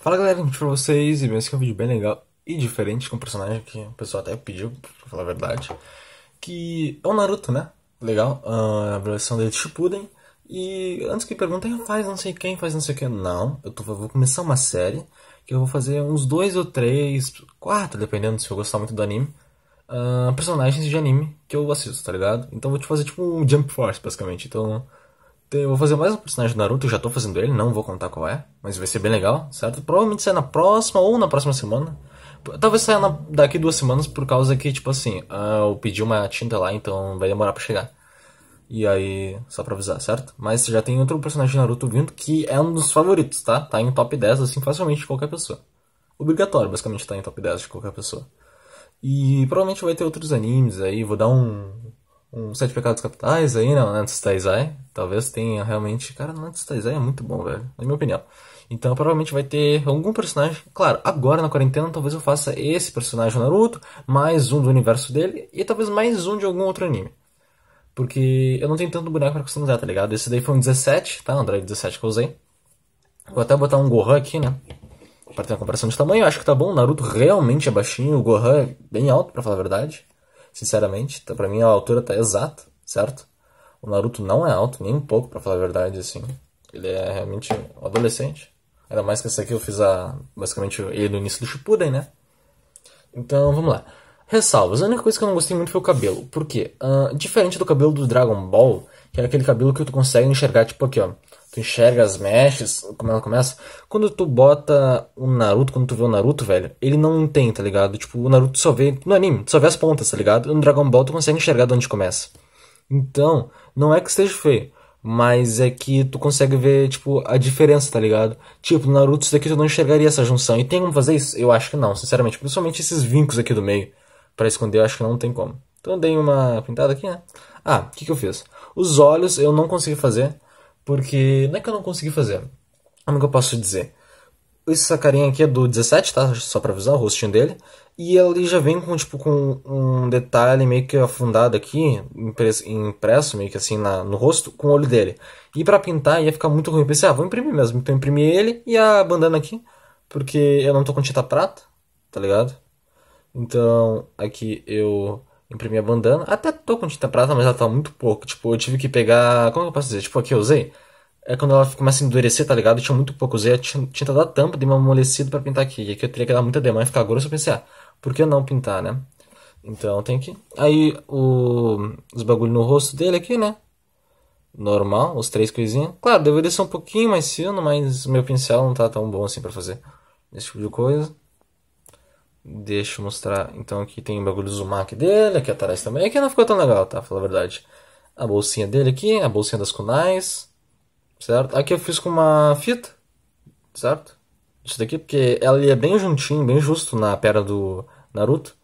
Fala galera, gente, pra vocês, e esse aqui é um vídeo bem legal e diferente, com um personagem que o pessoal até pediu, pra falar a verdade, que é o Naruto, né? Legal, uh, a versão dele de Shippuden, e antes que perguntem, faz não sei quem, faz não sei quem, não, eu tô, vou começar uma série, que eu vou fazer uns dois ou três, quatro, dependendo se eu gostar muito do anime, uh, personagens de anime que eu assisto, tá ligado? Então vou te fazer tipo um Jump Force, basicamente, então eu vou fazer mais um personagem do Naruto, já tô fazendo ele, não vou contar qual é, mas vai ser bem legal, certo? Provavelmente sai na próxima ou na próxima semana. Talvez saia na, daqui duas semanas por causa que, tipo assim, ah, eu pedi uma tinta lá, então vai demorar pra chegar. E aí, só pra avisar, certo? Mas já tem outro personagem de Naruto vindo que é um dos favoritos, tá? Tá em top 10, assim, facilmente de qualquer pessoa. Obrigatório, basicamente, tá em top 10 de qualquer pessoa. E provavelmente vai ter outros animes aí, vou dar um, um Sete Pecados Capitais aí, não, né? Nantes Taizai. Tá talvez tenha realmente. Cara, Nantes Taizai tá é muito bom, velho. Na minha opinião. Então provavelmente vai ter algum personagem. Claro, agora na quarentena talvez eu faça esse personagem Naruto, mais um do universo dele, e talvez mais um de algum outro anime. Porque eu não tenho tanto boneco pra customizar, tá ligado? Esse daí foi um 17, tá? Um Android 17 que eu usei. Vou até botar um Gohan aqui, né? Pra ter uma comparação de tamanho, eu acho que tá bom. O Naruto realmente é baixinho, o Gohan é bem alto, pra falar a verdade sinceramente. Tá, pra mim a altura tá exata, certo? O Naruto não é alto, nem um pouco, para falar a verdade, assim. Ele é realmente um adolescente. Ainda mais que essa aqui eu fiz a. basicamente ele no início do Shippuden, né? Então vamos lá. Ressalvas. A única coisa que eu não gostei muito foi o cabelo. Por quê? Uh, diferente do cabelo do Dragon Ball, que é aquele cabelo que tu consegue enxergar, tipo aqui, ó tu enxerga as mechas, como ela começa. Quando tu bota o Naruto, quando tu vê o Naruto, velho, ele não tem, tá ligado? Tipo, o Naruto só vê. No anime, tu só vê as pontas, tá ligado? No Dragon Ball tu consegue enxergar de onde começa. Então, não é que esteja feio, mas é que tu consegue ver, tipo, a diferença, tá ligado? Tipo, no Naruto isso daqui tu não enxergaria essa junção. E tem como fazer isso? Eu acho que não, sinceramente. Principalmente esses vincos aqui do meio. para esconder, eu acho que não tem como. Então eu dei uma pintada aqui, né? Ah, o que, que eu fiz? Os olhos eu não consegui fazer porque não é que eu não consegui fazer. Como é que eu posso dizer? Essa carinha aqui é do 17, tá? Só pra avisar o rostinho dele. E ele já vem com, tipo, com um detalhe meio que afundado aqui, impresso meio que assim na, no rosto, com o olho dele. E para pintar ia ficar muito ruim. Eu pensei, ah, vou imprimir mesmo. Então eu imprimi ele e a bandana aqui, porque eu não tô com tinta prata, tá ligado? Então aqui eu imprimir a bandana. Até tô com tinta prata, mas ela tá muito pouco. Tipo, eu tive que pegar. Como eu posso dizer? Tipo, aqui eu usei. É quando ela começa a endurecer, tá ligado? Eu tinha muito pouco. Usei a tinta da tampa, dei uma amolecida pra pintar aqui. E aqui eu teria que dar muita demanda e ficar grosso. Eu pensei, ah, por que não pintar, né? Então tem que. Aí o... os bagulho no rosto dele aqui, né? Normal, os três coisinhas. Claro, deveria ser um pouquinho mais fino, mas meu pincel não tá tão bom assim para fazer esse tipo de coisa. Deixa eu mostrar. Então aqui tem o bagulho do Zumak dele, aqui atrás também. Aqui não ficou tão legal, tá? Falar a verdade. A bolsinha dele aqui, a bolsinha das kunais. Certo? Aqui eu fiz com uma fita. Certo? Isso daqui, porque ela é bem juntinho, bem justo na perna do Naruto.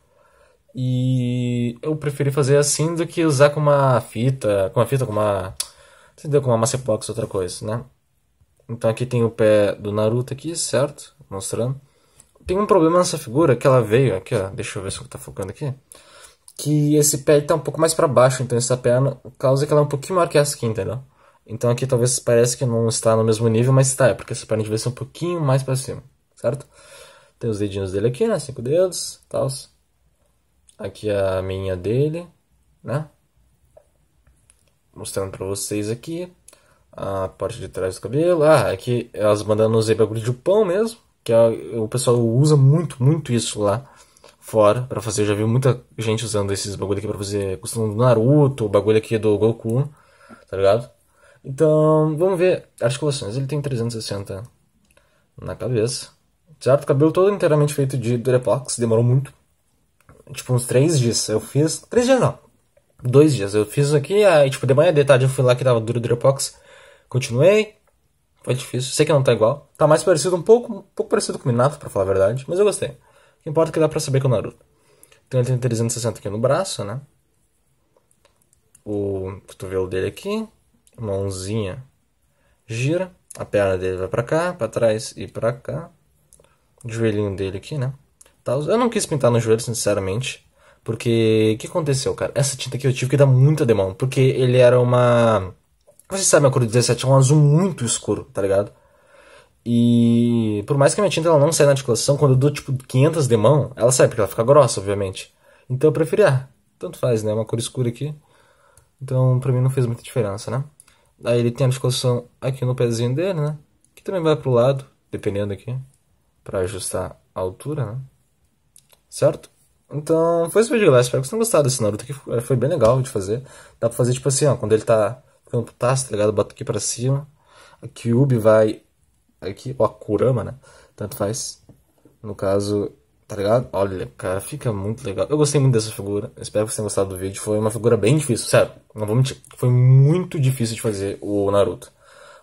E eu preferi fazer assim do que usar com uma fita. Com uma fita, com uma. Entendeu? Com uma macepox, outra coisa, né? Então aqui tem o pé do Naruto aqui, certo? Mostrando tem um problema nessa figura que ela veio aqui, ó. Deixa eu ver se eu tá focando aqui. Que esse pé tá um pouco mais para baixo, então essa perna causa que ela é um pouquinho maior que essa aqui, entendeu? Então aqui talvez parece que não está no mesmo nível, mas está, é porque essa perna devia ser um pouquinho mais para cima, certo? Tem os dedinhos dele aqui, né? Cinco dedos, tal. Aqui a minha dele, né? Mostrando para vocês aqui a parte de trás do cabelo. Ah, aqui elas mandando usei bagulho de pão mesmo, que é, o pessoal usa muito, muito isso lá fora para fazer. Eu já vi muita gente usando esses bagulho aqui para fazer costume do Naruto, o bagulho aqui do Goku, tá ligado? Então, vamos ver articulações. Ele tem 360 na cabeça, certo? Cabelo todo inteiramente feito de Durepox, demorou muito. Tipo, uns 3 dias. Eu fiz. 3 dias não. 2 dias. Eu fiz aqui, aí, tipo, de manhã, de tarde eu fui lá que tava duro Durepox. Continuei. Foi difícil. Sei que não tá igual. Tá mais parecido, um pouco, um pouco parecido com o Minato, pra falar a verdade. Mas eu gostei. O que importa é que dá pra saber que é o Naruto. Então ele tem 360 aqui no braço, né? O cotovelo dele aqui. Mãozinha gira. A perna dele vai pra cá, pra trás e pra cá. O joelhinho dele aqui, né? Tá eu não quis pintar no joelho, sinceramente. Porque o que aconteceu, cara? Essa tinta aqui eu tive que dar muita demão. Porque ele era uma vocês sabem, a cor do 17 é um azul muito escuro, tá ligado? E por mais que a minha tinta ela não saia na articulação, quando eu dou tipo 500 de mão, ela sai, porque ela fica grossa, obviamente. Então eu preferi, ah, tanto faz, né? É uma cor escura aqui. Então pra mim não fez muita diferença, né? Aí ele tem a articulação aqui no pezinho dele, né? Que também vai pro lado, dependendo aqui, para ajustar a altura, né? Certo? Então foi esse vídeo, galera. Espero que vocês tenham gostado desse Naruto que foi bem legal de fazer. Dá pra fazer tipo assim, ó, quando ele tá Campotaço, tá, tá ligado? Bota aqui pra cima. A Kyubi vai aqui, ó, a Kurama, né? Tanto faz. No caso, tá ligado? Olha, cara, fica muito legal. Eu gostei muito dessa figura. Espero que vocês tenham gostado do vídeo. Foi uma figura bem difícil, sério. Não vou mentir. Foi muito difícil de fazer o Naruto.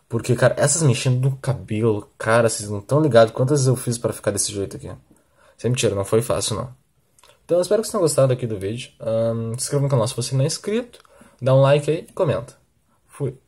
Porque, cara, essas mexendo no cabelo, cara, vocês não estão ligados quantas eu fiz para ficar desse jeito aqui. Sem é mentira, não foi fácil, não. Então, eu espero que vocês tenham gostado aqui do vídeo. Um, se inscreva no canal se você não é inscrito. Dá um like aí e comenta. Fouet.